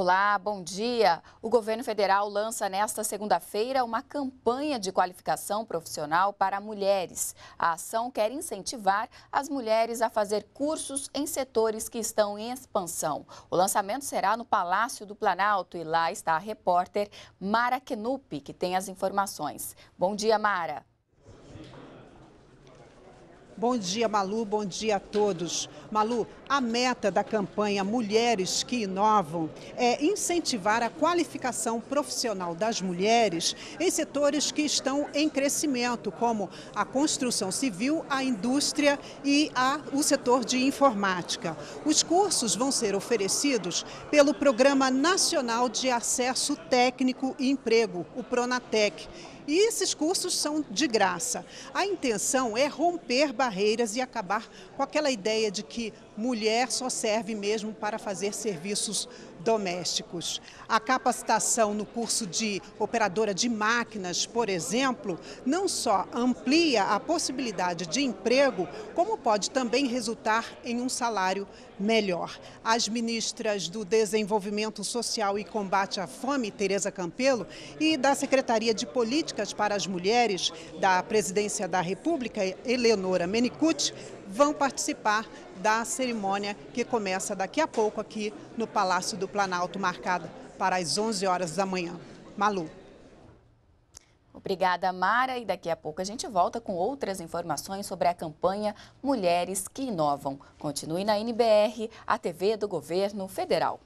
Olá, bom dia. O governo federal lança nesta segunda-feira uma campanha de qualificação profissional para mulheres. A ação quer incentivar as mulheres a fazer cursos em setores que estão em expansão. O lançamento será no Palácio do Planalto e lá está a repórter Mara Kenupi, que tem as informações. Bom dia, Mara. Bom dia, Malu. Bom dia a todos. Malu, a meta da campanha Mulheres que Inovam é incentivar a qualificação profissional das mulheres em setores que estão em crescimento, como a construção civil, a indústria e a, o setor de informática. Os cursos vão ser oferecidos pelo Programa Nacional de Acesso Técnico e Emprego, o Pronatec. E esses cursos são de graça. A intenção é romper barreiras barreiras e acabar com aquela ideia de que mulher só serve mesmo para fazer serviços domésticos. A capacitação no curso de operadora de máquinas, por exemplo, não só amplia a possibilidade de emprego, como pode também resultar em um salário melhor. As ministras do Desenvolvimento Social e Combate à Fome, Tereza Campelo, e da Secretaria de Políticas para as Mulheres da Presidência da República, Eleonora Menicucci, vão participar da cerimônia que começa daqui a pouco aqui no Palácio do Planalto, marcada para as 11 horas da manhã. Malu. Obrigada, Mara. E daqui a pouco a gente volta com outras informações sobre a campanha Mulheres que Inovam. Continue na NBR, a TV do Governo Federal.